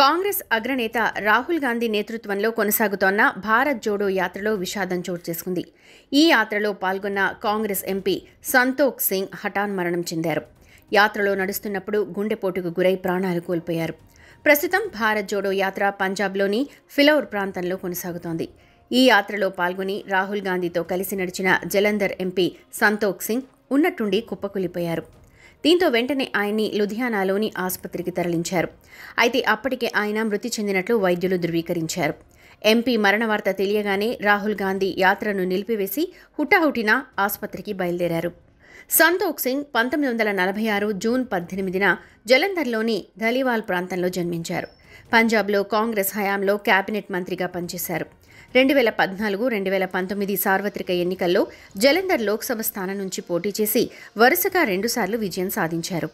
కాంగ్రెస్ అగ్రనేత రాహుల్ గాంధీ నేతృత్వంలో కొనసాగుతోన్న భారత్ జోడో యాత్రలో విషాదం చోటు చేసుకుంది ఈ యాత్రలో పాల్గొన్న కాంగ్రెస్ ఎంపీ సంతోక్ సింగ్ హఠాన్ మరణం చెందారు యాత్రలో నడుస్తున్నప్పుడు గుండెపోటుకు గురై ప్రాణాలు కోల్పోయారు ప్రస్తుతం భారత్ జోడో యాత్ర పంజాబ్లోని ఫిలౌర్ ప్రాంతంలో కొనసాగుతోంది ఈ యాత్రలో పాల్గొని రాహుల్ గాంధీతో కలిసి నడిచిన జలంధర్ ఎంపీ సంతోక్ సింగ్ ఉన్నట్టుండి కుప్పకూలిపోయారు దీంతో వెంటనే ఆయన్ని లుధియానాలోని ఆసుపత్రికి తరలించారు అయితే అప్పటికే ఆయన మృతి చెందినట్లు వైద్యులు ధృవీకరించారు ఎంపీ మరణవార్త తెలియగానే రాహుల్ గాంధీ యాత్రను నిలిపివేసి హుటాహుటిన ఆసుపత్రికి బయలుదేరారు సంతోక్ సింగ్ పంతొమ్మిది వందల నలభై ఆరు జూన్ పద్దెనిమిదిన జలంధర్లోని ధలివాల్ ప్రాంతంలో జన్మించారు పంజాబ్లో కాంగ్రెస్ హయాంలో కేబినెట్ మంత్రిగా పనిచేశారు రెండు వేల పద్నాలుగు రెండు వేల పంతొమ్మిది సార్వత్రిక ఎన్నికల్లో జలంధర్ లోక్సభ స్థానం నుంచి పోటీ చేసి వరుసగా రెండుసార్లు విజయం సాధించారు